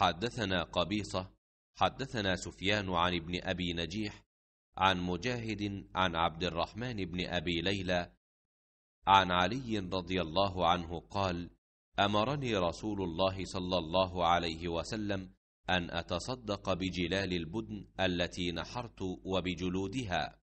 حدثنا قبيصة حدثنا سفيان عن ابن أبي نجيح عن مجاهد عن عبد الرحمن بن أبي ليلى عن علي رضي الله عنه قال أمرني رسول الله صلى الله عليه وسلم أن أتصدق بجلال البدن التي نحرت وبجلودها